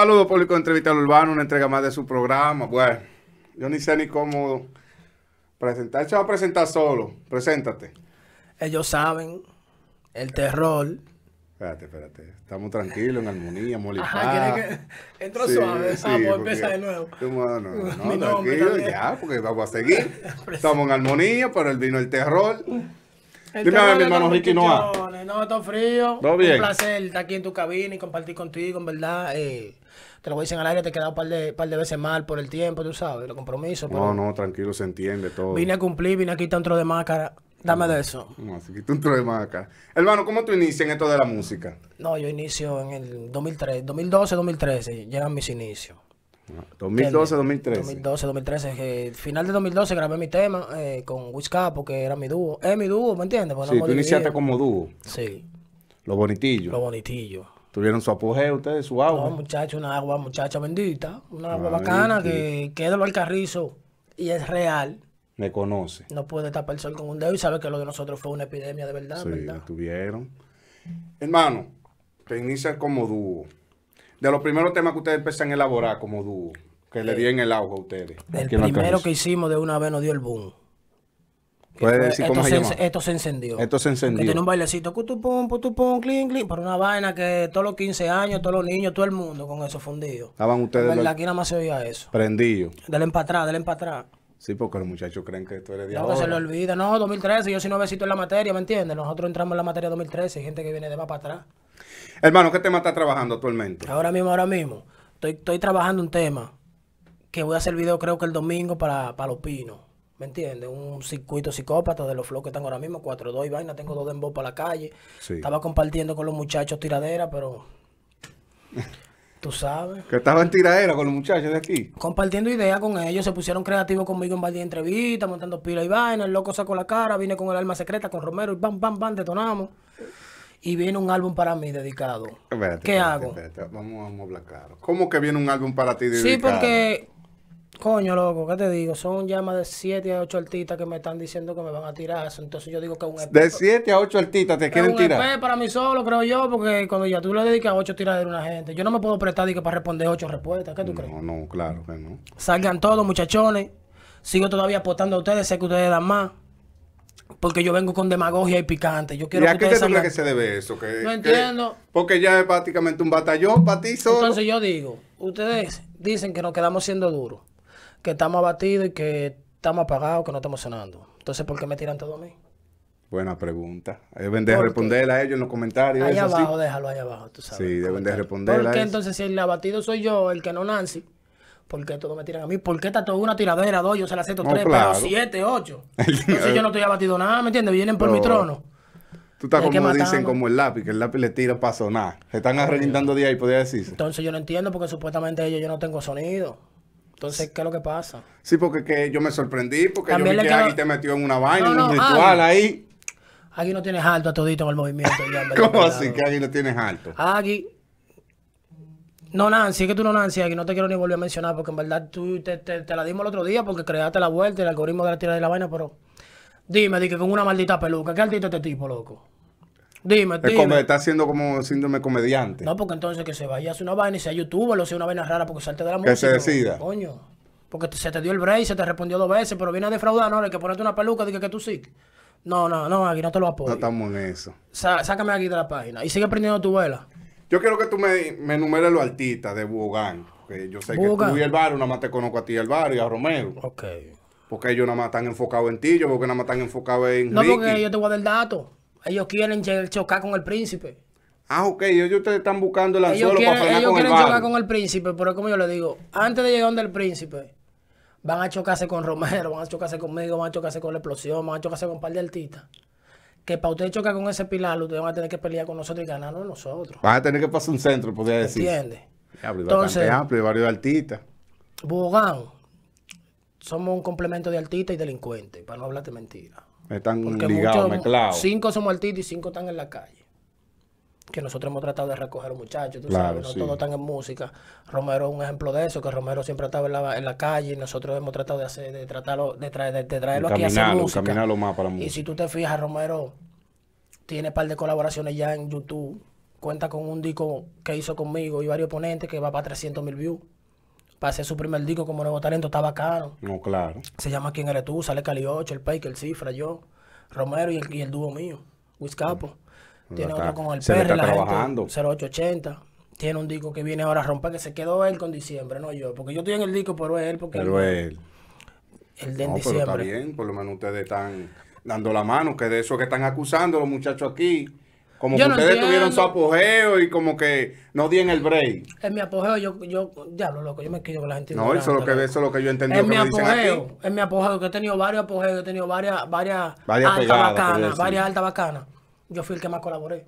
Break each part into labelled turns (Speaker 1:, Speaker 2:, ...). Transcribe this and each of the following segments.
Speaker 1: saludo público de Entrevista al Urbano, una entrega más de su programa. Bueno, yo ni sé ni cómo presentar. Se va a presentar solo. Preséntate.
Speaker 2: Ellos saben el terror.
Speaker 1: Espérate, espérate. Estamos tranquilos, en armonía, molipada. Entró suave. Sí, empieza de nuevo. No, tranquilo, ya, porque vamos a seguir. Estamos en armonía, pero él vino el terror. El Dime a ver, mi hermano Ricky Noa.
Speaker 2: No, estoy frío. Todo Un placer estar aquí en tu cabina y compartir contigo, en verdad. Eh, te lo voy a decir en aire, te he quedado un par de, de veces mal por el tiempo, tú sabes, los compromisos. No, no,
Speaker 1: tranquilo, se entiende todo. Vine
Speaker 2: a cumplir, vine a quitar un tro de máscara. Dame de eso.
Speaker 1: No, se quita un de máscara Hermano, ¿cómo tú inicias en esto de la música?
Speaker 2: No, yo inicio en el 2003, 2012, 2013, llegan mis inicios.
Speaker 1: 2012, 2013. 2012,
Speaker 2: 2013. Que final de 2012 grabé mi tema eh, con Wiscapo, que era mi dúo. Es mi dúo, ¿me entiendes? Porque sí, tú iniciaste como dúo. Sí.
Speaker 1: Lo bonitillo Lo
Speaker 2: bonitillo
Speaker 1: Tuvieron su apogeo ustedes, su agua. No,
Speaker 2: muchacho, una agua, muchacha bendita. Una agua bacana que queda al carrizo y es real.
Speaker 1: Me conoce.
Speaker 2: No puede tapar el sol con un dedo y sabe que lo de nosotros fue una epidemia de verdad. Sí, ¿verdad?
Speaker 1: tuvieron. Hermano, te inicia como dúo. De los primeros temas que ustedes empiezan a elaborar como dúo, que le dieron el agua a ustedes. El primero que
Speaker 2: hicimos de una vez nos dio el boom.
Speaker 1: Pues, esto se,
Speaker 2: encendió. Esto se encendió. Que tiene un bailecito, cutupum, putupum, clean por una vaina que todos los 15 años, todos los niños, todo el mundo con eso fundido.
Speaker 1: Estaban ustedes. aquí
Speaker 2: nada más se oía eso. Prendido. Del para atrás, del para atrás.
Speaker 1: Sí, porque los muchachos creen que esto eres de No, se lo
Speaker 2: olvida. No, 2013, yo soy nuevecito en la materia, ¿me entiendes? Nosotros entramos en la materia 2013, hay gente que viene de más para atrás.
Speaker 1: Hermano, ¿qué tema estás trabajando actualmente?
Speaker 2: Ahora mismo, ahora mismo. Estoy, estoy trabajando un tema que voy a hacer video creo que el domingo para, para los ¿Me entiendes? Un circuito psicópata de los flows que están ahora mismo, 4-2 y vaina, tengo dos dembow para la calle. Estaba compartiendo con los muchachos tiradera, pero. Tú sabes. Que estaba en tiradera con los muchachos de aquí. Compartiendo ideas con ellos, se pusieron creativos conmigo en varias entrevistas, montando pila y vaina. El loco sacó la cara, vine con el alma secreta, con Romero y bam, bam, bam, detonamos. Y viene un álbum para mí dedicado. ¿Qué hago? vamos, vamos a hablar claro.
Speaker 1: ¿Cómo que viene un álbum para ti dedicado? Sí, porque
Speaker 2: Coño, loco, ¿qué te digo? Son llamas de 7 a 8 artistas que me están diciendo que me van a tirar Entonces yo digo que un
Speaker 1: De 7 a 8 artistas te quieren tirar. Un EP
Speaker 2: para mí solo, creo yo, porque cuando ya tú le dedicas 8 tiras de una gente, yo no me puedo prestar que para responder 8 respuestas. ¿Qué tú crees?
Speaker 1: No, no, claro que no.
Speaker 2: Salgan todos, muchachones. Sigo todavía apostando a ustedes, sé que ustedes dan más. Porque yo vengo con demagogia y picante. Yo quiero ¿Y a qué te que se
Speaker 1: debe eso? Que, no entiendo. porque ya es prácticamente un batallón para ti Entonces
Speaker 2: yo digo, ustedes dicen que nos quedamos siendo duros que estamos abatidos y que estamos apagados, que no estamos sonando. Entonces, ¿por qué me tiran todo a mí?
Speaker 1: Buena pregunta. Deben de responder a ellos en los comentarios. Ahí abajo,
Speaker 2: déjalo ahí abajo,
Speaker 1: tú sabes. Sí, deben de responder ¿Por qué
Speaker 2: entonces si el abatido soy yo, el que no Nancy? ¿Por qué todo me tiran a mí? ¿Por qué está toda una tiradera, dos? Yo se la acepto tres, cuatro, siete, ocho. Entonces yo no estoy abatido nada, ¿me entiendes? Vienen por mi trono.
Speaker 1: Tú estás como dicen, como el lápiz, que el lápiz le tira para sonar. Se están arreglando de ahí, podría decirse.
Speaker 2: Entonces yo no entiendo porque supuestamente ellos yo no tengo sonido. Entonces, ¿qué es lo que pasa?
Speaker 1: Sí, porque que yo me sorprendí, porque yo vi que Agui te metió en una vaina, en un ritual ahí.
Speaker 2: aquí no tienes alto a todito en el movimiento. ¿Cómo así
Speaker 1: que Agui no tienes alto?
Speaker 2: aquí No, Nancy, es que tú no, Nancy, aquí no te quiero ni volver a mencionar, porque en verdad tú te, la dimos el otro día porque creaste la vuelta y el algoritmo de la tira de la vaina, pero dime, di que con una maldita peluca, ¿qué artista este tipo, loco? Dime, es dime. está
Speaker 1: haciendo como síndrome comediante.
Speaker 2: No, porque entonces que se vaya a hacer una vaina y sea YouTube, o sea una vaina rara porque salte de la música. Que se decida. Coño. Porque se te dio el break, se te respondió dos veces, pero viene a defraudar, ¿no? Hay que ponerte una peluca, dije que tú sí. No, no, no, aquí no te lo apoyo.
Speaker 1: No estamos en eso.
Speaker 2: sácame aquí de la página y sigue prendiendo tu vela.
Speaker 1: Yo quiero que tú me, me enumeres los artistas de Bogán. Que yo sé que tú y el bar, nada más te conozco a ti y el barrio y a Romero. Ok. Porque ellos nada más están enfocados en ti, yo porque nada más están enfocados en. No, porque
Speaker 2: yo te voy a dar dato. Ellos quieren chocar con el príncipe.
Speaker 1: Ah, ok, ellos ustedes están buscando el anzuelo para ellos con quieren chocar
Speaker 2: con el príncipe, pero como yo le digo, antes de llegar donde el príncipe, van a chocarse con Romero, van a chocarse conmigo, van a chocarse con la explosión, van a chocarse con un par de artistas. Que para usted chocar con ese pilar, ustedes van a tener que pelear con nosotros y ganarnos nosotros.
Speaker 1: Van a tener que pasar un centro, podría decir. Entiende. Entonces, amplio, varios
Speaker 2: Bogán, somos un complemento de artistas y delincuentes, para no hablarte mentiras
Speaker 1: están ligados, mezclados.
Speaker 2: Cinco somos artistas y cinco están en la calle. Que nosotros hemos tratado de recoger los muchachos, tú sabes, no todos están en música. Romero es un ejemplo de eso, que Romero siempre estaba en la, en la calle y nosotros hemos tratado de hacer, de tratarlo, de, traer, de, traerlo aquí a hacer música. y si tú te fijas, Romero tiene un par de colaboraciones ya en YouTube. Cuenta con un disco que hizo conmigo y varios ponentes que va para 300 mil views para hacer su primer disco como nuevo talento estaba caro. No, claro. Se llama ¿Quién eres tú? Sale Cali 8, el que el Cifra, yo, Romero y el, dúo mío, Wiscapo. Capo. Mm. Tiene otro con el Perre, la trabajando. gente, 0880. Tiene un disco que viene ahora a romper, que se quedó él con diciembre, no yo. Porque yo estoy en el disco, pero es él. Porque pero él. El de diciembre. está
Speaker 1: bien, por lo menos ustedes están dando la mano, que de eso que están acusando los muchachos aquí. Como que ustedes tuvieron su apogeo y como que no di en el break.
Speaker 2: En mi apogeo, yo, diablo, loco, yo me quiero con la gente. No, eso, lo que, eso es lo que yo entendí. En mi apogeo, en mi apogeo, que he tenido varios apogeos, he tenido varias, varias, altas bacanas, varias altas bacanas. Yo fui el que más colaboré.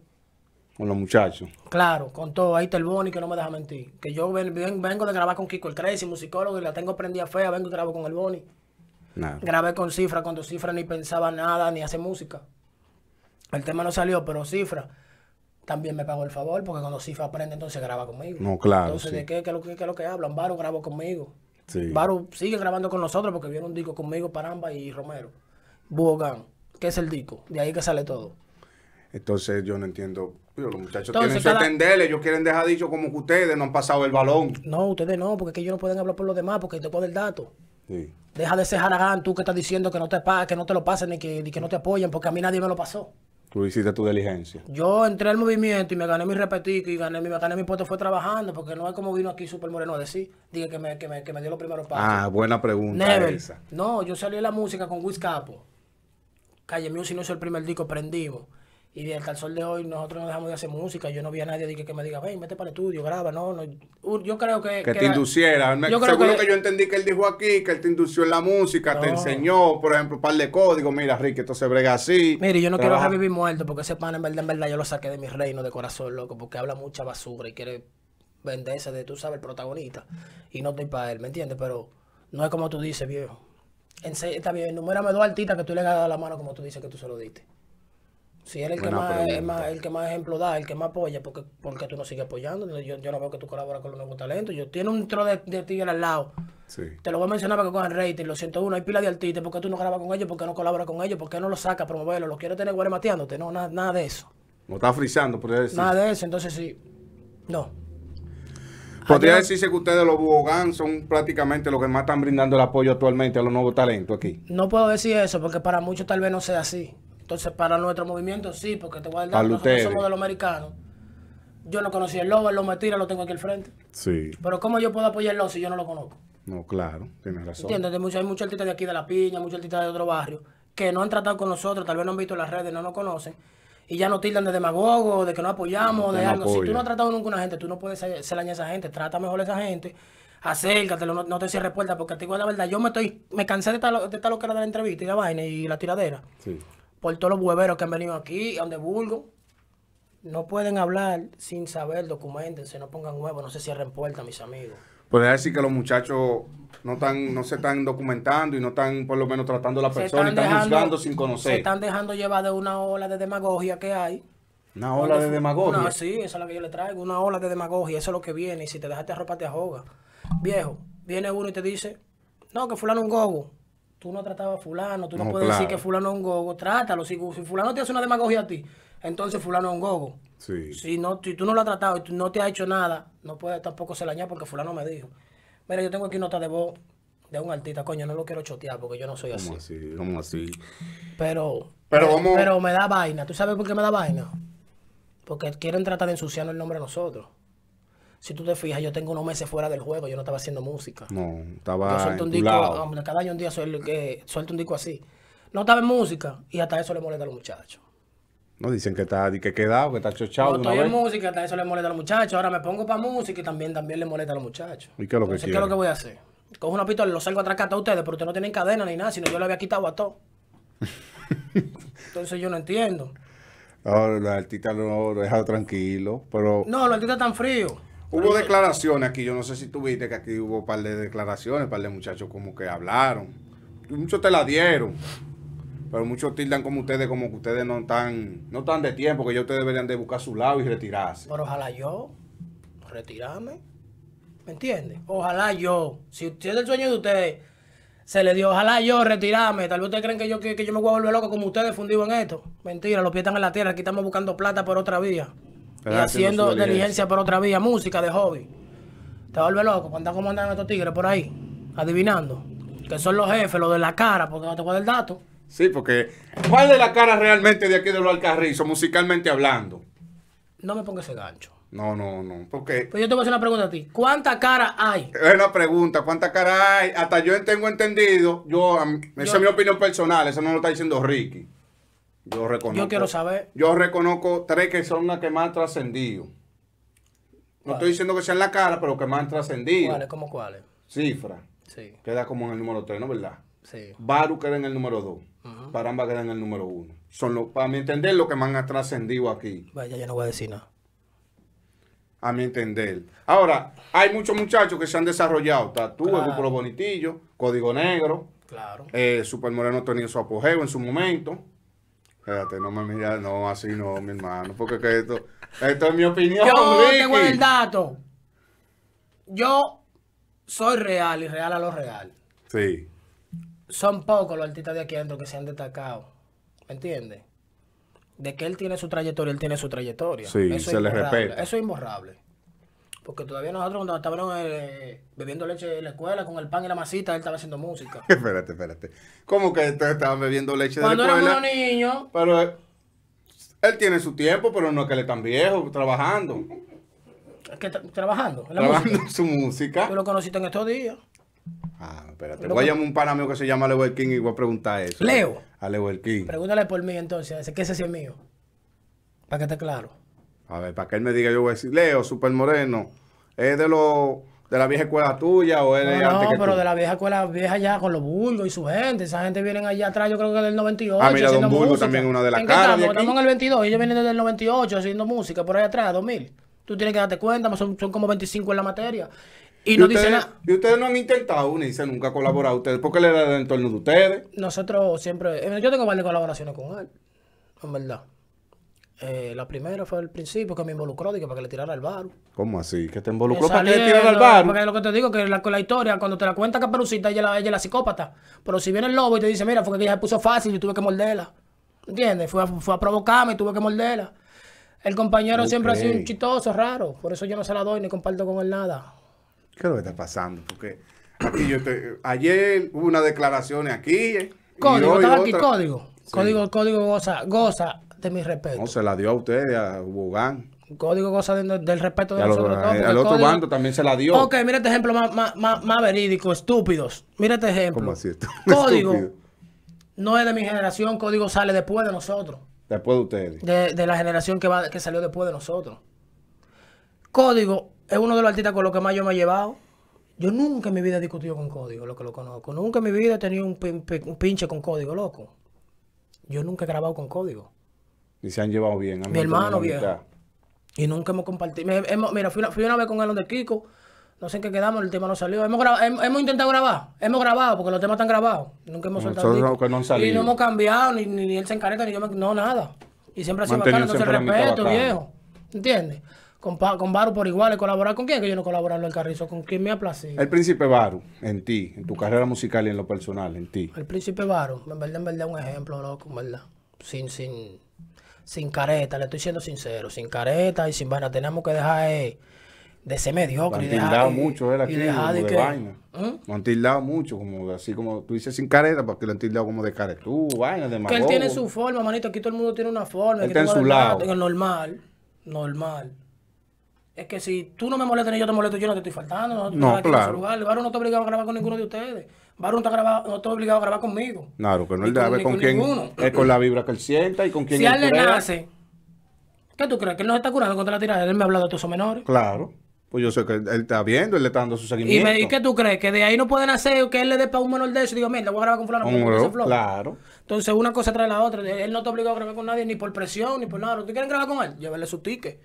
Speaker 1: Con los muchachos.
Speaker 2: Claro, con todo. Ahí está el Boni, que no me deja mentir. Que yo vengo de grabar con Kiko el Crazy, musicólogo, y la tengo prendida fea, vengo y grabo con el Boni. Grabé con Cifra, cuando Cifra ni pensaba nada, ni hace música. El tema no salió, pero Cifra también me pagó el favor, porque cuando Cifra aprende, entonces graba conmigo. No, claro. Entonces, ¿de qué, es lo, que hablan? Varo grabó conmigo. Sí. Varo sigue grabando con nosotros porque vieron un disco conmigo, Paramba y Romero. Bogán, que es el disco. De ahí que sale todo.
Speaker 1: Entonces, yo no entiendo. Los muchachos tienen que entenderle. Ellos quieren dejar dicho como que ustedes no han pasado el balón.
Speaker 2: No, ustedes no, porque es ellos no pueden hablar por los demás porque te puedo el dato. Sí. Deja de ser haragán tú que estás diciendo que no te, que no te lo pasen ni que, ni que no te apoyen porque a mí nadie me lo pasó.
Speaker 1: Tú hiciste tu diligencia.
Speaker 2: Yo entré al movimiento y me gané mi repetito y gané, me gané mi puesto fue trabajando, porque no es como vino aquí Super Moreno a decir, dije que me, dio los primeros pasos.
Speaker 1: Ah, buena pregunta.
Speaker 2: No, yo salí a la música con Wiz Capo. Calle si no es el primer disco, prendido. Y desde el sol de hoy nosotros no dejamos de hacer música. Yo no vi a nadie que, me diga, ven, vete para el estudio, graba. No, Yo creo que... Que, te induciera. Yo creo que... yo
Speaker 1: entendí que él dijo aquí, que él te indució en la música, te enseñó, por ejemplo, un par de códigos. Mira, Ricky, esto se brega así. Mire, yo no quiero dejar
Speaker 2: vivir muerto porque ese pan en verdad, en verdad, yo lo saqué de mi reino de corazón, loco, porque habla mucha basura y quiere venderse de, tú sabes, el protagonista. Y no estoy para él, ¿me entiendes? Pero no es como tú dices, viejo. En, está bien, numérame dos artistas que tú le hagas la mano como tú dices que tú se lo diste. Si eres el, que más, pues. el que más ejemplo da, el que más apoya, porque porque tú no sigues apoyando? Yo, no veo que tú colaboras con los nuevos talentos. Yo tiene un tro de, de al lado. Te lo voy a mencionar para que cojan rating, lo siento uno, hay pila de artistas, ¿por qué tú no grabas con ellos? porque no colaboras con ellos? porque no lo sacas, promoverlo? ¿Lo quieres tener guaremateándote? No, nada, nada de eso.
Speaker 1: No está frisando, podría decir. Nada
Speaker 2: de eso, entonces sí. No. Podría
Speaker 1: decirse que ustedes, los Bogán, son prácticamente los que más están brindando el apoyo actualmente a los nuevos talentos aquí.
Speaker 2: No puedo decir eso, porque para muchos tal vez no sea así. Entonces, para nuestro movimiento, sí, porque te voy a dar nosotros somos de los americanos. Yo no conocí el lobo, el lobo me tira, lo tengo aquí al frente. Sí. Pero ¿cómo yo puedo apoyar el si yo no lo conozco?
Speaker 1: No, claro, tienes
Speaker 2: razón. ¿Entiendes? Hay muchos mucha de aquí de La Piña, muchos artistas de otro barrio, que no han tratado con nosotros, tal vez no han visto las redes, no nos conocen y ya nos tildan de demagogo, de que no apoyamos, de algo. Si tú no has tratado nunca a una gente, tú no puedes ser a esa gente. Trata mejor a esa gente. acércate, no, te cierres puertas, porque te digo la verdad, yo me estoy, me cansé de estar de esta era de la entrevista y la vaina y la tiradera. Sí por todos los hueveros que han venido aquí, a donde vulgo. No pueden hablar sin saber, se no pongan huevos, no se cierren puertas, mis amigos.
Speaker 1: ¿Puede decir que los muchachos no, están, no se están documentando y no están por lo menos tratando a la persona, y están juzgando sin conocer. Se están
Speaker 2: dejando llevar de una ola de demagogia que hay.
Speaker 1: Una ola de demagogia. Una, sí,
Speaker 2: esa es la que yo le traigo, una ola de demagogia, eso es lo que viene. Y si te dejaste ropa, te ahoga. Viejo, viene uno y te dice, no, que fulano un gogo tú no tratabas a fulano, tú no, puedes decir que fulano es un gogo, trátalo. Si, fulano te hace una demagogia a ti, entonces fulano es un gogo. Si, no, si tú no lo has tratado y tú no te has hecho nada, no puedes tampoco se lañar porque fulano me dijo. Mira, yo tengo aquí nota de voz de un artista, coño, no lo quiero chotear porque yo no soy ¿Cómo así.
Speaker 1: así. ¿Cómo así?
Speaker 2: Pero, pero, me da vaina. ¿Tú sabes por qué me da vaina? Porque quieren tratar de ensuciarnos el nombre de nosotros si tú te fijas, yo tengo unos meses fuera del juego, yo no estaba haciendo música.
Speaker 1: No, estaba. Yo suelto un disco,
Speaker 2: cada año un día suelto, un disco así. No estaba en música y hasta eso le molesta a los muchachos.
Speaker 1: No, dicen que está que quedado, que está chochado. No, estoy en música
Speaker 2: música, hasta eso le molesta a los muchachos. Ahora me pongo para música y también, también le molesta a los muchachos. ¿Y
Speaker 1: qué es lo Entonces, que ¿qué es lo que
Speaker 2: voy a hacer? Cojo una pistola y lo salgo atrás a ustedes, pero ustedes no tienen cadena ni nada, sino yo le había quitado a todo Entonces yo no entiendo.
Speaker 1: Ahora, los artistas no lo dejado tranquilo, pero...
Speaker 2: No, los artistas están fríos. Hubo
Speaker 1: declaraciones aquí, yo no sé si tuviste que aquí hubo un par de declaraciones, un par de muchachos como que hablaron. Muchos te la dieron, pero muchos tildan como ustedes, como que ustedes no están, no están de tiempo, que ya ustedes deberían de buscar su lado y retirarse.
Speaker 2: Pero ojalá yo retirarme, ¿me entiendes? Ojalá yo, si, usted es el sueño de ustedes, se le dio, ojalá yo retirarme, tal vez ustedes creen que yo, que, yo me voy a volver loco como ustedes fundido en esto. Mentira, los pies están en la tierra, aquí estamos buscando plata por otra vía. Y haciendo, diligencia por otra vía, música de hobby. Te vuelve loco cuando como andan estos tigres por ahí, adivinando. Que son los jefes, los de la cara, porque no te dar el dato.
Speaker 1: Sí, porque ¿cuál de la cara realmente de aquí de los Alcarrizos, musicalmente hablando?
Speaker 2: No me pongas ese gancho.
Speaker 1: No, no, no. Porque.
Speaker 2: Pues yo te voy a hacer una pregunta a ti.
Speaker 1: ¿Cuánta cara hay? Es una pregunta. ¿Cuánta cara hay? Hasta yo tengo entendido. esa es mi opinión personal. Eso no lo está diciendo Ricky. Yo reconozco. Yo quiero saber. Yo reconozco tres que son las que más han trascendido. No estoy diciendo que sean la cara, pero que más han trascendido. ¿Cuáles? ¿Cómo cuáles? Cifra. Sí. Queda como en el número tres, ¿no verdad? Sí. Baru queda en el número dos. Paramba queda en el número uno. Son, para mi entender, los que más han trascendido aquí.
Speaker 2: Vaya, ya no voy a decir nada.
Speaker 1: A mi entender. Ahora, hay muchos muchachos que se han desarrollado. Tatu, claro. el grupo Los Bonitillos, Código Negro. Claro. Eh, Super Moreno ha su apogeo en su momento. Espérate, no me miras, no, así no, mi hermano, porque esto, esto es mi opinión. Yo tengo el
Speaker 2: dato. Yo soy real y real a lo real. Sí. Son pocos los artistas de aquí adentro que se han destacado. ¿Me entiendes? De que él tiene su trayectoria, él tiene su trayectoria. Sí, Eso se le respeta. Eso es imborrable. Porque todavía nosotros cuando estábamos eh, bebiendo leche en la escuela con el pan y la masita, él estaba haciendo música.
Speaker 1: espérate, espérate. ¿Cómo que ustedes estaban bebiendo leche de la escuela? Cuando un niños. Pero eh, él tiene su tiempo, pero no es que él es tan viejo, trabajando.
Speaker 2: Que trabajando. En la trabajando
Speaker 1: su música. Tú lo conociste en estos días.
Speaker 2: Ah, espérate.
Speaker 1: voy a llamar un pan amigo que se llama Leo el King y voy a preguntar eso. Leo. A Leo el King.
Speaker 2: Pregúntale por mí entonces, que ese es mío. Para que esté claro.
Speaker 1: A ver, para que él me diga, yo voy a decir, Leo, Super Moreno, es de de la vieja escuela tuya o antes es antes no, pero de la
Speaker 2: vieja escuela vieja ya con los burgos y su gente. Esa gente viene allá atrás, yo creo que del 98. Ah, mira, Don música. también
Speaker 1: una de las caras. Estamos? estamos
Speaker 2: en el 22, ellos vienen desde el 98 haciendo música por allá atrás, 2000. Tú tienes que darte cuenta, son, como 25 en la materia. Y, no dicen nada.
Speaker 1: Y ustedes no han intentado dice nunca colaborar ustedes. ¿Por qué le da el entorno de ustedes?
Speaker 2: Nosotros siempre. Eh, yo tengo varias colaboraciones con él, en verdad. Eh, la primera fue al principio que me involucró, dije, para que le tirara al bar.
Speaker 1: ¿Cómo así? ¿Que te involucró para que le tirara al barro? Porque
Speaker 2: lo que te digo, que la, historia, cuando te la cuenta que ella, ella, es la psicópata. Pero si viene el lobo y te dice, mira, fue que ella se puso fácil y tuve que morderla. ¿Entiendes? Fue a, fue provocarme y tuve que morderla. El compañero siempre ha sido un chistoso, raro. Por eso yo no se la doy ni comparto con él nada.
Speaker 1: ¿Qué es lo que está pasando? Porque aquí yo ayer hubo una declaraciones aquí. Eh,
Speaker 2: código, estaba aquí, código. Código, código goza, goza mi respeto. No,
Speaker 1: se la dio a ustedes, a Bogán. Código goza del respeto
Speaker 2: de nosotros. Eh, otro bando
Speaker 1: también se la dio. Ok,
Speaker 2: mira este ejemplo más, más, verídico, estúpidos. Mira este ejemplo. Código no es de mi generación, código sale después de nosotros.
Speaker 1: Después de ustedes.
Speaker 2: De, la generación que, va, que salió después de nosotros. Código es uno de los artistas con los que más yo me he llevado. Yo nunca en mi vida he discutido con código, lo que lo conozco. Nunca en mi vida he tenido un pinche con código, loco. Yo nunca he grabado con código.
Speaker 1: Y se han llevado bien. Han Mi hermano viejo.
Speaker 2: Y nunca hemos compartido. mira, fui una, vez con él donde Kiko. No sé en qué quedamos, el tema no salió. Hemos, hemos, intentado grabar, hemos grabado, porque los temas están grabados. Nunca hemos soltado. y no hemos cambiado, ni, él se encarga, ni yo No, nada. Y siempre ha sido bacano, entonces respeto, viejo. ¿Entiendes? Con, con Baru por igual, y colaborar con quién, que yo no en el carrizo, con quién me ha placido. El
Speaker 1: príncipe Baru, en ti, en tu carrera musical y en lo personal, en ti.
Speaker 2: El príncipe Baru, en verdad, en verdad, un ejemplo, loco, verdad. Sin, sin sin careta, le estoy siendo sincero, sin careta y sin vaina. Tenemos que dejar eh, de ser mediocre. han tildado mucho de, ¿Mm?
Speaker 1: han tildado mucho, como así como tú dices sin careta, porque lo han tildado como de caretú, vaina, de Que él tiene su
Speaker 2: forma, manito. Aquí todo el mundo tiene una forma. Él está en su lado. el normal, normal es que si tú no me molestas ni yo te molesto, yo no te estoy faltando. No, claro. Lugar. no está obligado a grabar con ninguno de ustedes. Varón no está obligado a grabar conmigo.
Speaker 1: Claro, que no él debe con, con quién. Es con la vibra que él sienta y con quién. Si él le nace,
Speaker 2: ¿qué tú crees? Que él no está curando contra la tirada. Él me ha hablado de tus menores.
Speaker 1: Claro. Pues yo sé que él está viendo, él le está dando su seguimiento. ¿Y, me, ¿y
Speaker 2: qué tú crees? Que de ahí no pueden hacer que él le dé para un menor de eso y diga, mira, voy a grabar con fulano. Un con claro. Entonces una cosa trae la otra. Él no está obligado a grabar con nadie ni por presión ni por nada. ¿Tú quieren grabar con él? Llévele su ticket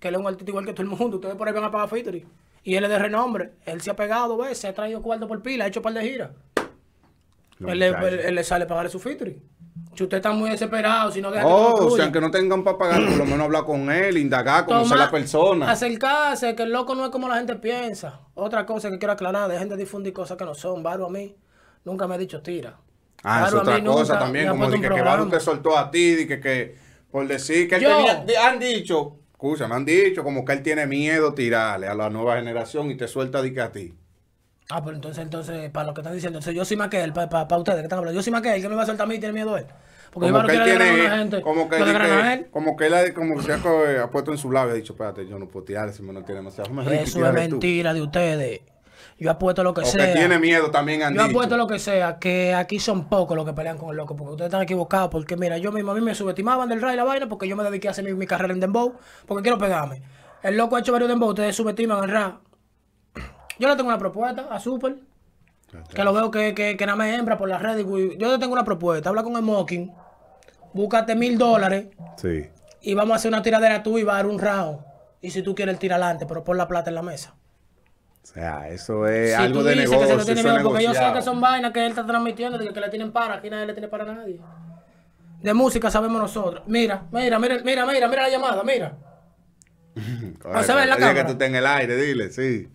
Speaker 2: que él es un artista igual que todo el mundo. Ustedes por ahí van a pagar fitri. Y él es de renombre. Él se ha pegado, ¿ves? Se ha traído cuarto por pila, ha hecho un par de giras. Él le, sale a pagar su fitri. Si usted está muy desesperado, si no deja Oh, o sea, aunque
Speaker 1: no tengan para pagar, por lo menos habla con él, indagar, conocer a la persona.
Speaker 2: Acercarse, que el loco no es como la gente piensa. Otra cosa que quiero aclarar, de gente difundir cosas que no son. Barro a mí nunca me ha dicho tira. Ah, es otra cosa también, como de que, que
Speaker 1: te soltó a ti, de que, que por decir que él han dicho escucha, me han dicho como que él tiene miedo tirarle a la nueva generación y te suelta
Speaker 2: de a ti. Ah, pero entonces, entonces, para lo que están diciendo, entonces yo soy más que él, para, para, ustedes que están hablando, yo soy más que él, que me va a soltar a mí y tiene miedo a él.
Speaker 1: Porque como que él tiene, a gente, como que, él,
Speaker 2: como que él ha,
Speaker 1: como se ha, puesto en su lado y ha dicho, espérate, yo no puedo tirarle, si me no tiene demasiado. Eso es mentira
Speaker 2: de ustedes. Yo apuesto lo que sea. Que tiene miedo también han Yo apuesto lo que sea, que aquí son pocos los que pelean con el loco, porque ustedes están equivocados, porque mira, yo mismo a mí me subestimaban del Ray la vaina, porque yo me dediqué a hacer mi, carrera en Dembow, porque quiero pegarme. El loco ha hecho varios Dembow, ustedes subestiman el rap. Yo le tengo una propuesta a Super, que lo veo que, que, que nada me hembra por las redes. Yo le tengo una propuesta, habla con el Mocking, búscate mil dólares. Sí. Y vamos a hacer una tiradera tú y va a dar un round. Y si tú quieres, tira adelante, pero pon la plata en la mesa. O sea, eso
Speaker 1: es algo de negocio. Que porque yo sé que son
Speaker 2: vainas que él está transmitiendo, que, le tienen para, aquí nadie le tiene para nadie. De música sabemos nosotros. Mira, mira, mira, mira, mira, la llamada, mira.
Speaker 1: Correcto. se ve la que tú estés en el aire, dile, sí.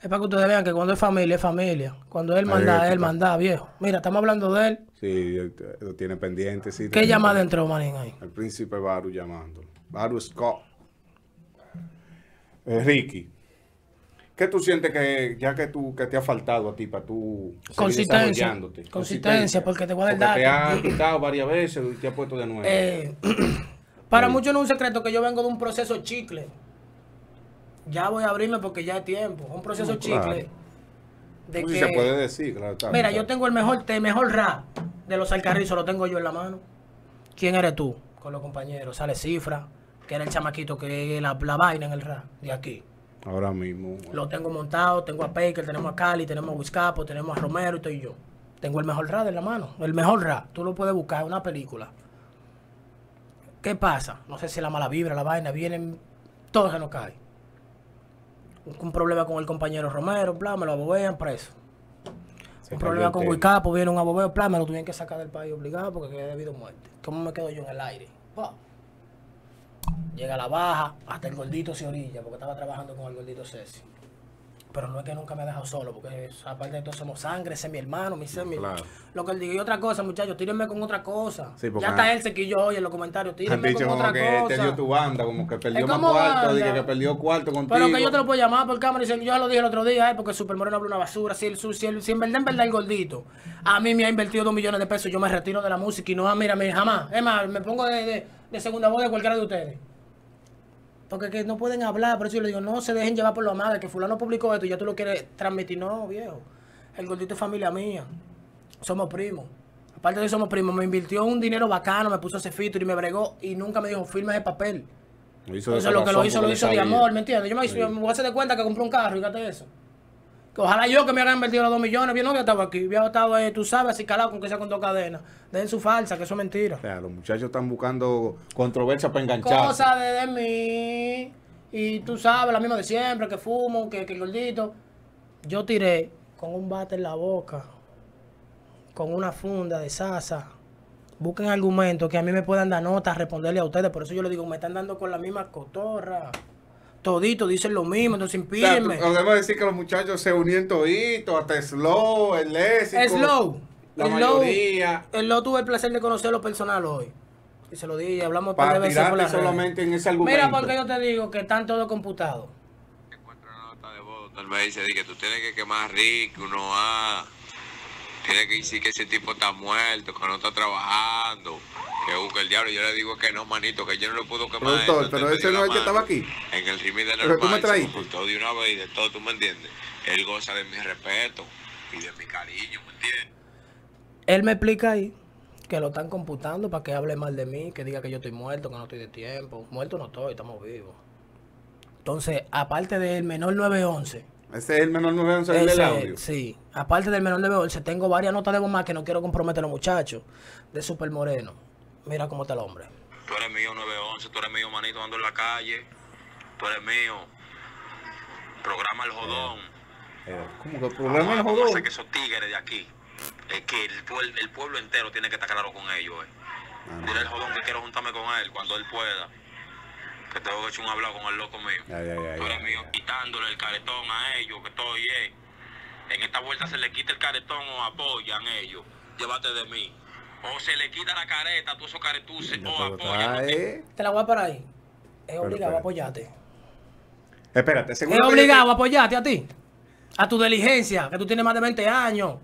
Speaker 2: Es para que ustedes vean que cuando es familia, es familia. Cuando él manda, es él manda, viejo. Mira, estamos hablando de él.
Speaker 1: Sí, lo tiene pendiente, sí. ¿Qué llamada
Speaker 2: entró Marín ahí?
Speaker 1: El príncipe Baru llamando. Baru Scott. Eh, Ricky. ¿Qué tú sientes que ya que tú que te ha faltado a ti para tú consistencia, consistencia,
Speaker 2: porque te voy a dar. Te ha
Speaker 1: quitado varias veces y te ha puesto de nuevo. Eh,
Speaker 2: para muchos no es un secreto que yo vengo de un proceso chicle. Ya voy a abrirme porque ya es tiempo. Un proceso chicle. De que, se puede decir, claro. mira, yo tengo el mejor mejor rap de los alcarrizos, lo tengo yo en la mano. ¿Quién eres tú? Con los compañeros. Sale Cifra, que era el chamaquito que la, la vaina en el rap de aquí.
Speaker 1: Ahora mismo.
Speaker 2: Lo tengo montado, tengo a Paker. tenemos a Cali, tenemos a Wiscapo, tenemos a Romero y estoy yo. Tengo el mejor rap en la mano. El mejor rap. Tú lo puedes buscar, en una película. ¿Qué pasa? No sé si la mala vibra, la vaina, vienen, todo se nos cae. Un, problema con el compañero Romero, bla, me lo abobean preso. un problema con Wiscapo, viene un abobeo, bla, me lo tuvieron que sacar del país obligado porque había debido muerte. ¿Cómo me quedo yo en el aire? llega a la baja, hasta el gordito se orilla, porque estaba trabajando con el gordito Ceci. Pero no es que nunca me ha dejado solo, porque aparte de todo somos sangre, ese es mi hermano, mi ser, claro. Lo que él diga, y otra cosa, muchachos, tírenme con otra cosa. ya está él se quilló hoy en los comentarios, tírenme dicho con como otra que cosa. Te dio
Speaker 1: tu banda, como que perdió más cuarto, dije que perdió cuarto contigo. Pero que yo
Speaker 2: te lo puedo llamar por cámara y decir, yo ya lo dije el otro día, eh, porque Super Moreno habló una basura, si, el, si, el, si en verdad, en verdad el gordito, a mí me ha invertido dos millones de pesos, yo me retiro de la música y no, ah, mira, jamás. Es más, me pongo de, de, de segunda voz de cualquiera de ustedes. Porque que no pueden hablar, por eso yo le digo, no se dejen llevar por la madre, que fulano publicó esto y ya tú lo quieres transmitir. No, viejo, el gordito es familia mía, somos primos. Aparte de que somos primos, me invirtió un dinero bacano, me puso ese filtro y me bregó y nunca me dijo, firma ese papel.
Speaker 1: eso lo que lo hizo, lo hizo de amor, ¿me entiendes? Yo me, me
Speaker 2: voy a hacer de cuenta que compré un carro, fíjate eso. Ojalá yo que me hayan invertido los dos millones, bien, no había estado aquí, había estado ahí, tú sabes, así calado con que sea con dos cadenas. Dejen su falsa, que eso es mentira. O sea, los muchachos están buscando controversia para enganchar. Cosa de, mí. Y tú sabes, la misma de siempre, que fumo, que, gordito. Yo tiré con un bate en la boca, con una funda de sasa. Busquen argumentos que a mí me puedan dar notas, responderle a ustedes. Por eso yo le digo, me están dando con la misma cotorra. Toditos dicen lo mismo, entonces
Speaker 1: impídenme. podemos decir que los muchachos se unían toditos, hasta Slow, el Es Slow.
Speaker 2: La el tuve el placer de conocerlo personal hoy. Y se lo dije, hablamos para de por solamente en ese Mira, porque yo te digo que están todos computados.
Speaker 1: una nota de voz dice que tú tienes que quemar rico, uno A. Tienes que decir que ese tipo está muerto, que no está trabajando que busca el diablo. Yo le digo que no, manito, que yo no lo puedo quemar. pero ese no es que estaba aquí. En el de me de una vez y de todo, tú me entiendes. Él goza de mi respeto y de mi cariño,
Speaker 2: ¿me entiendes? Él me explica ahí que lo están computando para que hable mal de mí, que diga que yo estoy muerto, que no estoy de tiempo. Muerto no estoy, estamos vivos. Entonces, aparte del menor 911.
Speaker 1: Ese es el menor 911 del audio.
Speaker 2: Sí, aparte del menor 911, tengo varias notas de más que no quiero comprometer a los muchachos de Super Moreno mira cómo está el hombre. Tú eres mío 911, tú eres mío manito ando en la calle, tú eres mío. Programa el jodón. Eh, eh,
Speaker 1: ¿Cómo que programa el jodón? Sé que
Speaker 2: esos tigres de aquí, es que el, pueblo entero tiene que estar claro con ellos. Eh. Ah, Dile al jodón que quiero juntarme con él cuando él pueda. Que tengo que echar un hablado con el loco mío.
Speaker 1: tú eres
Speaker 2: mío quitándole el caretón a ellos, que todo eh. En esta vuelta se le quita el caretón o apoyan ellos.
Speaker 1: Llévate de mí. O se le quita la careta, tú esos caretuce o apóyate.
Speaker 2: Te la voy a parar ahí. Es obligado a apoyarte.
Speaker 1: Espérate, seguro. Es obligado
Speaker 2: a apoyarte a ti. A tu diligencia, que tú tienes más de 20 años.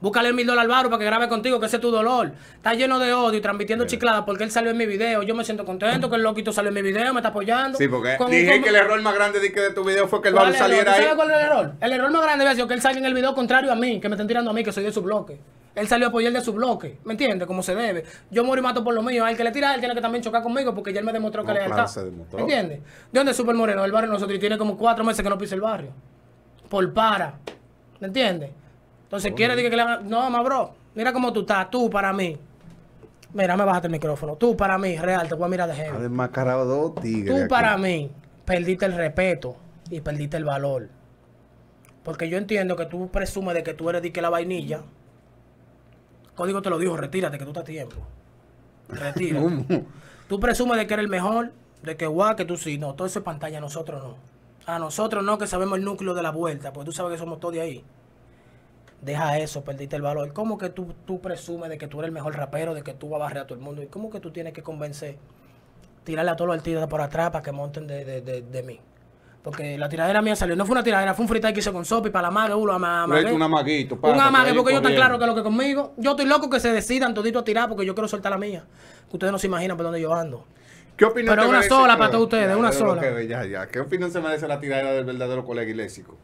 Speaker 2: Búscale mil dólares al barro para que grabe contigo, que ese es tu dolor. Está lleno de odio y transmitiendo chiclada chicladas porque él salió en mi video. Yo me siento contento que el loquito salió en mi video, me está apoyando. Sí, porque dije que el error más grande de, tu video fue que el barro saliera ahí. el error? más grande es que él salga en el video contrario a mí, que me estén tirando a mí, que soy de su bloque. Él salió a apoyar de su bloque, ¿me entiendes? Como se debe. Yo muero y mato por lo mío. Al que le tira, él tiene que también chocar conmigo porque ya él me demostró que le lealtad. ¿Me entiendes? ¿De dónde es Super Moreno? El barrio nosotros y tiene como cuatro meses que no pise el barrio. Por para. ¿Me entiendes? Entonces quiere decir que le haga. No, ma, bro. Mira cómo tú estás, tú para mí. Mira, me bajaste el micrófono. Tú para mí, real, te voy a mirar de jefe.
Speaker 1: Tú para
Speaker 2: mí, perdiste el respeto y perdiste el valor. Porque yo entiendo que tú presumes de que tú eres de que la vainilla. Código te lo dijo, retírate, que tú estás tiempo. Retírate. tú presumes de que eres el mejor, de que guau, que tú sí. No, todo eso es pantalla, nosotros no. A nosotros no, que sabemos el núcleo de la vuelta, porque tú sabes que somos todos de ahí. Deja eso, perdiste el valor. ¿Cómo que tú, tú presumes de que tú eres el mejor rapero, de que tú vas a barrer a todo el mundo? ¿Y cómo que tú tienes que convencer, tirarle a todos los artistas por atrás para que monten de mí? Porque la tiradera mía salió. No fue una tiradera, fue un freestyle que hice con Sopi para la maga. uno Un amaguito, para, Un amague, porque yo tan claro que lo que conmigo. Yo estoy loco que se decidan todito a tirar porque yo quiero soltar la mía. Que ustedes no se imaginan por dónde yo ando. ¿Qué opinión Pero una sola para todos ustedes, una sola.
Speaker 1: ¿Qué opinión se merece la tiradera del verdadero colega ilésico?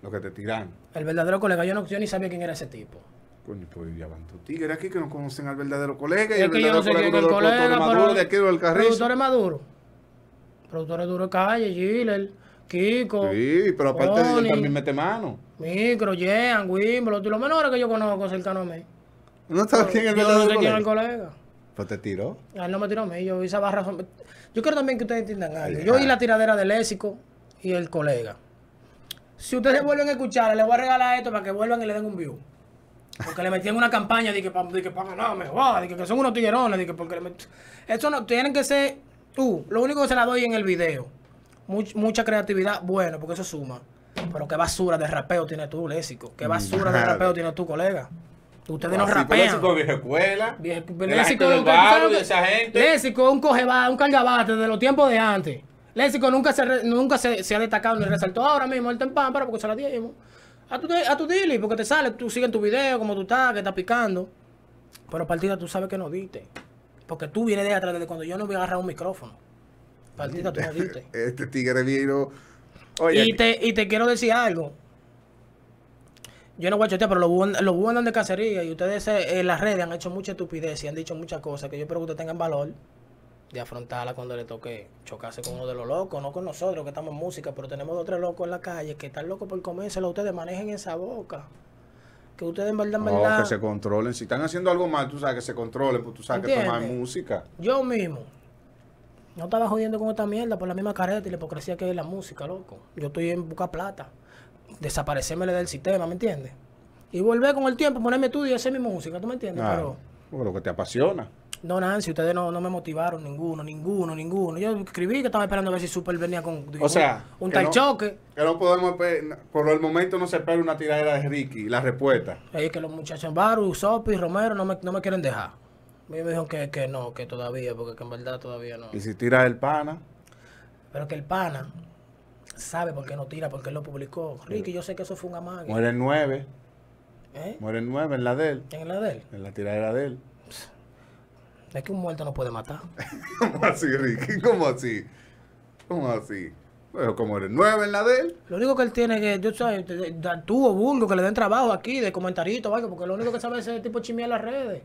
Speaker 1: Lo que te tiran.
Speaker 2: El verdadero colega, yo, no, ni sabía quién era ese tipo.
Speaker 1: Coño, pues ya van tus tigres aquí que no conocen al verdadero colega. Y, el verdadero yo colega, el colega, de aquí del Carrizo.
Speaker 2: Productores productor es productor de calle, Giller. Kiko. Sí,
Speaker 1: pero aparte de él también mete mano.
Speaker 2: Micro, Jean, Wimbledon, los menores que yo conozco cercano a mí.
Speaker 1: ¿No sabes quién es el Yo no sé quién es el colega. Pues te tiró.
Speaker 2: Ah, no me tiró a mí, yo esa barra. Yo quiero también que ustedes entiendan algo. Yo oí la tiradera del léxico y el colega. Si ustedes vuelven a escuchar, les voy a regalar esto para que vuelvan y le den un view. Porque le metían una campaña de que, que, son unos tiguerones, de que porque Eso no, tienen que ser. tú. Uh, lo único que se la doy en el video mucha creatividad, bueno, porque eso suma. Pero qué basura de rapeo tienes tú, Lésico. Qué basura de rapeo tienes tu colega. Ustedes no, rapean. Lésico
Speaker 1: vieja escuela.
Speaker 2: Lésico un cogeba, un cargabate de los tiempos de antes. Lésico nunca se nunca se, ha destacado ni resaltó ahora mismo el tempán, para porque se la A tu, a tu dili, porque te sale, tú sigues tu video, como tú estás, que estás picando. Pero partida tú sabes que no diste. Porque tú vienes de atrás desde cuando yo no voy agarrado un micrófono.
Speaker 1: Este tigre vino. y,
Speaker 2: te, y te quiero decir algo. Yo no voy a chotear, pero los buenos lo andan de cacería y ustedes eh, en las redes han hecho mucha estupidez y han dicho muchas cosas que yo espero que ustedes tengan valor de afrontarla cuando le toque chocarse con uno de los locos, no con nosotros que estamos en música, pero tenemos dos tres locos en la calle que están locos por comérselo, ustedes manejen esa boca. Que ustedes en verdad, en no, que se
Speaker 1: controlen. Si están haciendo algo mal, tú sabes que se controlen, pues tú sabes que toman música.
Speaker 2: Yo mismo, no estaba jodiendo con esta mierda por la misma careta y la hipocresía que es la música, loco. Yo estoy en busca plata. Desaparecerme del sistema, ¿me entiendes? Y volver con el tiempo, ponerme estudio y hacer mi música, ¿tú me entiendes? lo que te apasiona. No, Nancy, ustedes no, me motivaron, ninguno, ninguno, ninguno. Yo escribí que estaba esperando a ver si Super venía con un, sea, un tal choque. Que no podemos,
Speaker 1: por el momento no se espera una tiradera de Ricky, la respuesta.
Speaker 2: Es que los muchachos Baru, Sopi, Romero no me, no me quieren dejar me dijo que, que no, que todavía, porque en verdad todavía no.
Speaker 1: ¿Y si tira el pana?
Speaker 2: Pero que el pana sabe por qué no tira, porque él lo publicó. Ricky, yo sé que eso fue un amague.
Speaker 1: Muere el 9. ¿Eh? Muere el 9 en la de él. ¿En la de él? En la tiradera de él.
Speaker 2: Es que un muerto no puede matar.
Speaker 1: ¿Cómo así, Ricky? ¿Cómo así? ¿Cómo así? Pero como eres nueve en
Speaker 2: la de él. Lo único que él tiene que, yo sabes, tú o Bungo que le den trabajo aquí de comentarito, porque lo único que sabe es ese tipo de en las redes.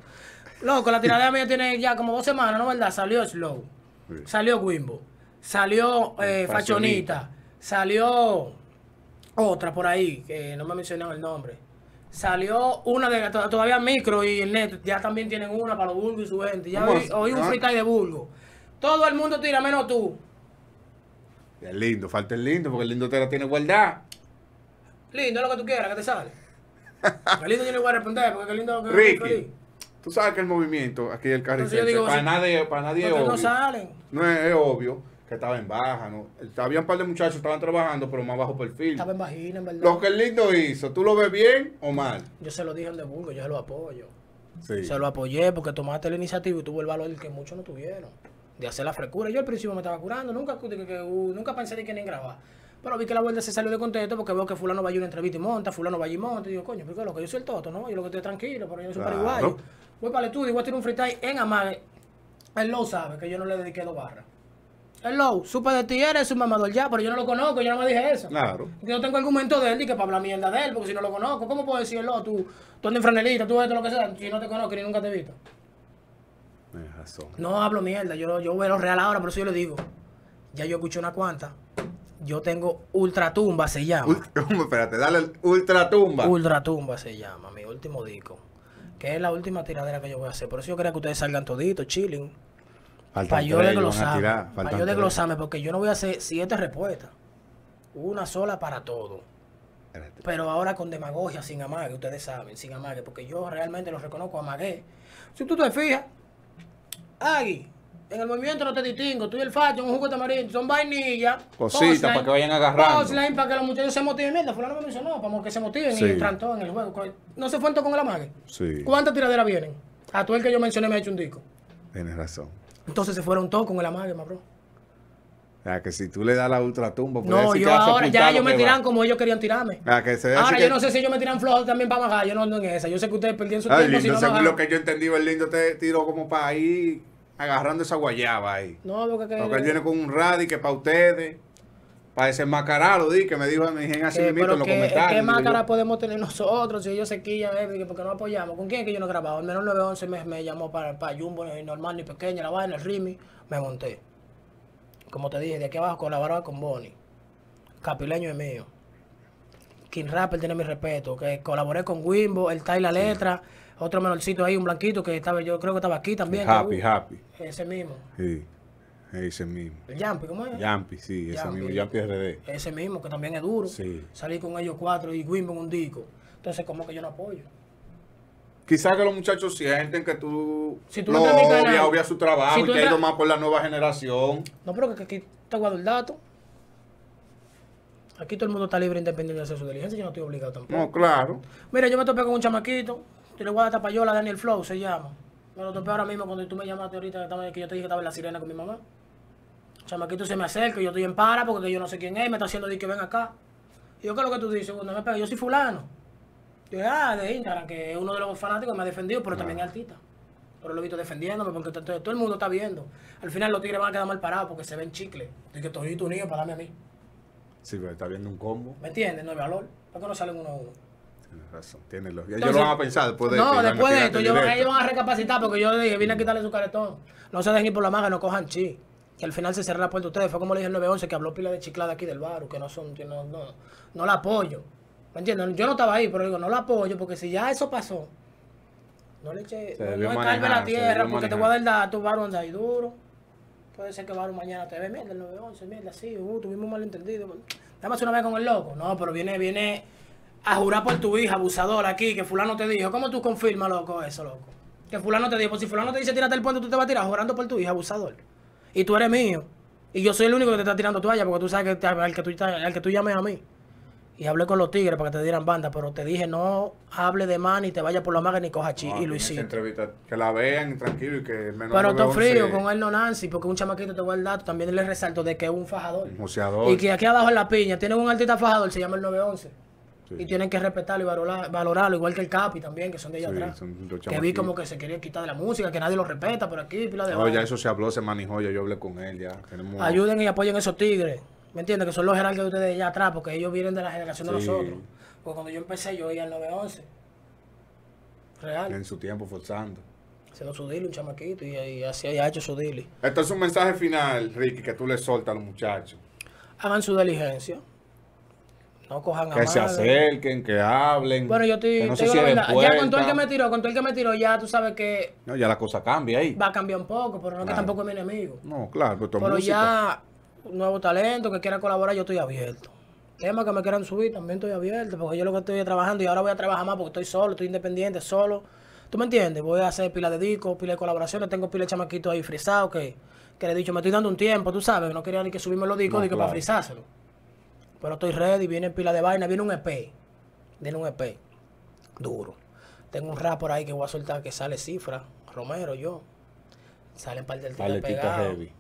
Speaker 2: Loco, la tiradera mía tiene ya como dos semanas, ¿no verdad? Salió Slow, salió Wimbo, salió eh, Fachonita, salió otra por ahí, que no me mencionan el nombre. Salió una de todavía Micro y el Net ya también tienen una para los Burgos y su gente. Ya hoy, un freestyle de Burgos. Todo el mundo tira menos tú.
Speaker 1: Es lindo, falta el lindo, porque el lindo Tera tiene igualdad.
Speaker 2: Lindo es lo que tú quieras, que te sale. el lindo tiene igual voy responder, porque el lindo... Que, Ricky. Que,
Speaker 1: Tú sabes que el movimiento aquí del carrito para, nadie, para nadie es obvio. No, salen. no es, obvio que estaba en baja. ¿no? Había un par de muchachos que estaban trabajando, pero más bajo perfil.
Speaker 2: Estaba en en verdad. Lo que
Speaker 1: el lindo hizo, ¿tú lo ves bien o mal?
Speaker 2: Yo se lo dije al de Burgo, yo se lo apoyo. Se lo apoyé porque tomaste la iniciativa y tuvo el valor que muchos no tuvieron. De hacer la frescura. Yo al principio me estaba curando, nunca, uh, nunca pensé de que ni grabar. Pero vi que la vuelta se salió de contento porque veo que fulano va a ir a una entrevista y monta, fulano va a ir y monta. digo, coño, porque lo que yo soy el toto, ¿no? Yo lo que estoy tranquilo, pero yo soy voy para el estudio y voy a tirar un freestyle en Amade. El Low sabe que yo no le dediqué dos barras. El Low, supe de ti, eres un mamador ya, pero yo no lo conozco, yo no me dije eso. Claro. Yo no tengo argumento de él, y que para hablar mierda de él, porque si no lo conozco, ¿cómo puedo decir el Low? Tú, tú andas en franelita, tú esto, lo que sea, si no te conozco ni nunca te he visto. Tienes razón. No hablo mierda, yo, yo veo real ahora, por eso yo le digo. Ya yo escuché una cuanta. Yo tengo Ultratumba, se llama.
Speaker 1: Ultratumba, espérate, dale
Speaker 2: Ultratumba. Ultratumba se llama, mi último disco que es la última tiradera que yo voy a hacer. Por eso yo quería que ustedes salgan toditos, chilling.
Speaker 1: para yo desglosarme. Para yo desglosarme,
Speaker 2: porque yo no voy a hacer siete respuestas. Una sola para todo. Pero ahora con demagogia, sin amague, ustedes saben, sin amague, porque yo realmente lo reconozco, amague Si tú te fijas, Agui, en el movimiento no te distingo. Tú y el facho, un jugo de tamarindo, son vainilla. Cositas para que vayan agarrando. la para que los muchachos se motiven. Mierda, fulano me mencionó, para que se motiven y y todos en el juego. No se fueron con el amague. Sí. ¿Cuántas tiraderas vienen? A tu el que yo mencioné me ha hecho un disco. Tienes razón. Entonces se fueron todos con el amague, ma bro.
Speaker 1: sea, que si tú le das la ultratumba, no, yo ahora ya ellos me tiran como
Speaker 2: ellos querían tirarme.
Speaker 1: Ah, que se ahora yo no sé
Speaker 2: si ellos me tiran flojo también para bajar, yo no ando en esa. Yo sé que ustedes perdieron su tiempo. según lo
Speaker 1: que yo entendí, el lindo te tiró como para ahí agarrando esa guayaba ahí.
Speaker 2: No, lo que Porque viene
Speaker 1: con un radi que para ustedes. Para ese macará lo di, que me dijo mi gente así eh, mismo en los eh, comentarios. ¿Qué macará
Speaker 2: podemos tener nosotros si ellos se quillan? Eh? porque no apoyamos. ¿Con quién es que yo no he grabado? El 9 911 me, me llamó para, para Jumbo, ni normal, ni pequeña, la en el Rimi. Me monté. Como te dije, de aquí abajo colaboraba con Bonnie. Capileño es mío. King Rapper tiene mi respeto. Que colaboré con Wimbo, el Tai La Letra otro menorcito ahí, un blanquito que estaba, yo creo que estaba aquí también. Happy, happy. Ese mismo.
Speaker 1: Sí. Ese mismo.
Speaker 2: El Yampi, ¿cómo es?
Speaker 1: Yampi, sí, ese mismo, Yampi RD.
Speaker 2: Ese mismo, que también es duro. Sí. Salí con ellos cuatro y en un disco. Entonces, ¿cómo que yo no apoyo?
Speaker 1: Quizás que los muchachos sienten que tú, si tú no lo obvia, su trabajo y que ha ido más por la nueva
Speaker 2: generación. No, pero que aquí te guardo el dato. Aquí todo el mundo está libre e independiente de hacer su diligencia, yo no estoy obligado tampoco. No, claro. Mira, yo me topé con un chamaquito Tú le voy a tapayola Daniel Flow, se llama. Me lo topé ahora mismo cuando tú me llamaste ahorita, que yo te dije que estaba en la sirena con mi mamá. tú se me acerca, yo estoy en para porque yo no sé quién es, me está haciendo decir que ven acá. Y yo, ¿qué es lo que tú dices? me pega, yo soy fulano. Yo, ah, de Instagram, que es uno de los fanáticos que me ha defendido, pero también es artista. Pero lo he visto defendiéndome porque todo el mundo está viendo. Al final los tigres van a quedar mal parados porque se ven chicle. Tú que tu unido para darme a mí.
Speaker 1: Sí, pero está viendo un combo.
Speaker 2: ¿Me entiendes? No hay valor. ¿Por qué no salen uno a uno?
Speaker 1: Tienes razón, Ellos lo van a pensar después de No, después de esto, ellos van a
Speaker 2: recapacitar porque yo les dije, vine a mm. quitarle su caretón. No se dejen ir por la maga, no cojan chi. Y al final se cerró la puerta ustedes. Fue como le dije el 911 que habló pila de chiclada aquí del bar, que no son, no, no, no la apoyo. ¿Me entiendes? Yo no estaba ahí, pero digo, no la apoyo porque si ya eso pasó, no le eche, no, no la tierra porque te voy a dar tu dato, anda ahí duro. Puede ser que Baru mañana te ve, mierda, el 911, mierda, así, uh, tuvimos un malentendido. Dame una vez con el loco. No, pero viene, viene a jurar por tu hija, abusador, aquí, que fulano te dijo. ¿Cómo tú confirmas, loco, eso, loco? Que fulano te dijo. Pues si fulano te dice tírate el puente, tú te vas a tirar jurando por tu hija, abusador. Y tú eres mío. Y yo soy el único que te está tirando toalla porque tú sabes que al que tú, al que llames a mí. Y hablé con los tigres para que te dieran banda, pero te dije, no hable de más ni te vaya por la maga ni coja chi. y lo hiciste.
Speaker 1: Que la vean tranquilo y que menos Pero frío con
Speaker 2: él no Nancy, porque un chamaquito te voy el dato. También le resalto de que es un fajador. Y que aquí abajo en la piña tiene un artista fajador, se llama el 911. Y tienen que respetarlo y valorarlo, igual que el Capi también, que son de allá atrás. que vi como que se quería quitar de la música, que nadie lo respeta por aquí, de No, ya eso
Speaker 1: se habló, se manejó, ya yo hablé con él, ya. Ayuden
Speaker 2: y apoyen a esos tigres, ¿me entiendes? Que son los jerarcas de ustedes de allá atrás, porque ellos vienen de la generación de nosotros. Porque cuando yo empecé, yo iba al 911. Real.
Speaker 1: En su tiempo, forzando.
Speaker 2: Haciendo su dili, un chamaquito, y, así ha hecho su dili.
Speaker 1: Este es un mensaje final, Ricky, que tú le soltas a los muchachos.
Speaker 2: Hagan su diligencia. No cojan a Que se acerquen,
Speaker 1: que hablen. Bueno, yo estoy Ya con todo el que me
Speaker 2: tiró, con todo el que me tiró, ya tú sabes que.
Speaker 1: ya la cosa cambia ahí.
Speaker 2: Va a cambiar un poco, pero no que tampoco es mi enemigo.
Speaker 1: No, claro, pues pero, pero ya,
Speaker 2: nuevo talento que quiera colaborar, yo estoy abierto. Tema que me quieran subir, también estoy abierto, porque yo lo que estoy trabajando y ahora voy a trabajar más porque estoy solo, estoy independiente, solo. ¿Tú me entiendes? Voy a hacer pila de discos, pila de colaboraciones, tengo pila de chamaquitos ahí frisados que, que le he dicho, me estoy dando un tiempo, tú sabes, no quería ni que subirme los discos, ni que para frisárselo. Pero estoy ready, viene pila de vaina, viene un EP. Viene un EP. Duro. Tengo un rap por ahí que voy a soltar que sale cifra. Romero, yo. Salen parte del tema pegado. Heavy.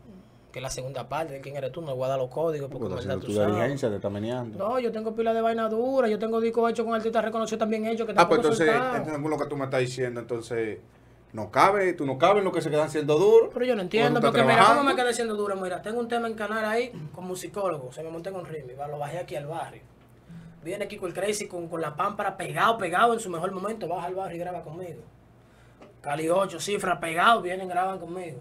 Speaker 2: Que la segunda parte, quién eres tú, no voy a dar los códigos porque me me tú de diligencia
Speaker 1: te está meneando.
Speaker 2: No, yo tengo pila de vaina dura, yo tengo discos hechos con artistas reconocidos también hechos que Ah, pues entonces, entonces,
Speaker 1: lo que tú me estás diciendo, entonces no cabe, tú no cabes lo que se quedan siendo duro
Speaker 2: Pero yo no entiendo, porque mira cómo me quedé siendo duro. Mira, tengo un tema en canal ahí con musicólogo, se me monté con Rimi, lo bajé aquí al barrio. Viene con el Crazy con, la pámpara pegado, pegado en su mejor momento, baja al barrio y graba conmigo. Cali 8, Cifra, pegado, vienen, graban conmigo.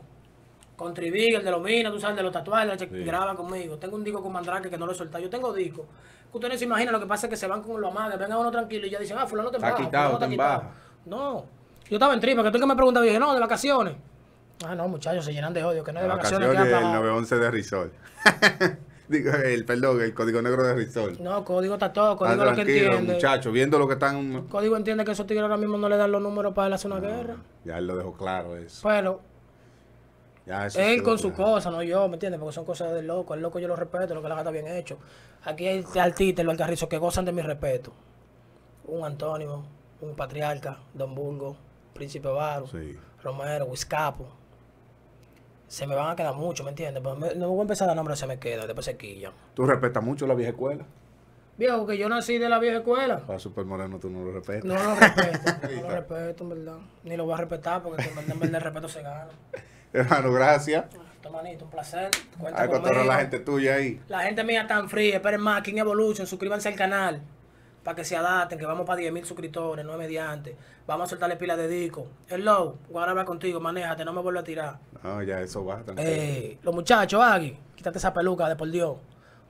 Speaker 2: Contribig, el de los minas, tú sabes, de los tatuajes, graban conmigo. Tengo un disco con Mandrake que no lo he soltado. Yo tengo disco. ustedes se imaginan, lo que pasa es que se van con los amantes, vengan uno tranquilo y ya dicen, ah, fulano te baja, te, No, yo estaba en tripa, que tú que me preguntabas, dije, no, de vacaciones. Ah, no, muchachos, se llenan de odio, que no de vacaciones. vacaciones que el
Speaker 1: 911 de Risol. Digo, el, perdón, el código negro de Risol.
Speaker 2: No, código está todo, código ah, lo que entiende.
Speaker 1: muchachos, viendo lo que están... El
Speaker 2: código entiende que esos tigres ahora mismo no le dan los números para él hacer una guerra.
Speaker 1: Ya él lo dejó claro eso. Pero... él con su
Speaker 2: cosa, no yo, ¿me entiendes? Porque son cosas de loco. El loco yo lo respeto, lo que la gata bien hecho. Aquí hay artistas, los alcarrizos que gozan de mi respeto. Un Antónimo, un Patriarca, Don Bungo. Príncipe Varo, Romero, Huiscapo. Se me van a quedar mucho, ¿me entiendes? Pero pues me, no voy a empezar a nombrar se me queda, después se quilla.
Speaker 1: ¿Tú respetas mucho la vieja escuela?
Speaker 2: Viejo, que yo nací de la vieja escuela.
Speaker 1: A ah, Super Moreno tú no lo respetas. No lo respeto, no lo
Speaker 2: respeto, en verdad. Ni lo voy a respetar porque en verdad, el respeto se gana.
Speaker 1: Hermano, gracias.
Speaker 2: Manito, un placer. Cuenta Ay, la gente tuya ahí. La gente mía tan fría. Esperen más, King Evolution. Suscríbanse al canal para que se adapten, que vamos para 10.000 suscriptores, no es mediante. Vamos a soltarle pila de disco. Hello, hablar contigo, manéjate, no me vuelvo a tirar. No, ya eso va. Eh, los muchachos, Agui, quítate esa peluca de por Dios.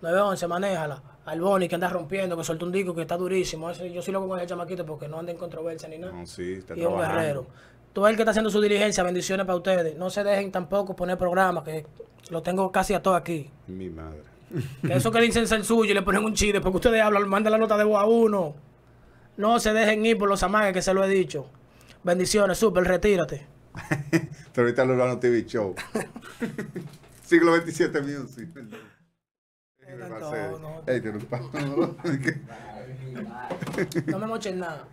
Speaker 2: 911, manéjala. Al Boni que anda rompiendo, que suelta un disco que está durísimo. yo sí lo con el chamaquito porque no anda en controversia ni nada. No,
Speaker 1: sí, está y un guerrero.
Speaker 2: Todo el que está haciendo su diligencia, bendiciones para ustedes. No se dejen tampoco poner programas, que lo tengo casi a todo aquí. Mi madre eso que le dicen suyo y le ponen un chile porque ustedes hablan, manda la nota de voz a uno. No se dejen ir por los amagues que se lo he dicho. Bendiciones, super, retírate.
Speaker 1: ahorita al Urbano TV Show.
Speaker 2: Siglo 27 Music. No, me moches nada.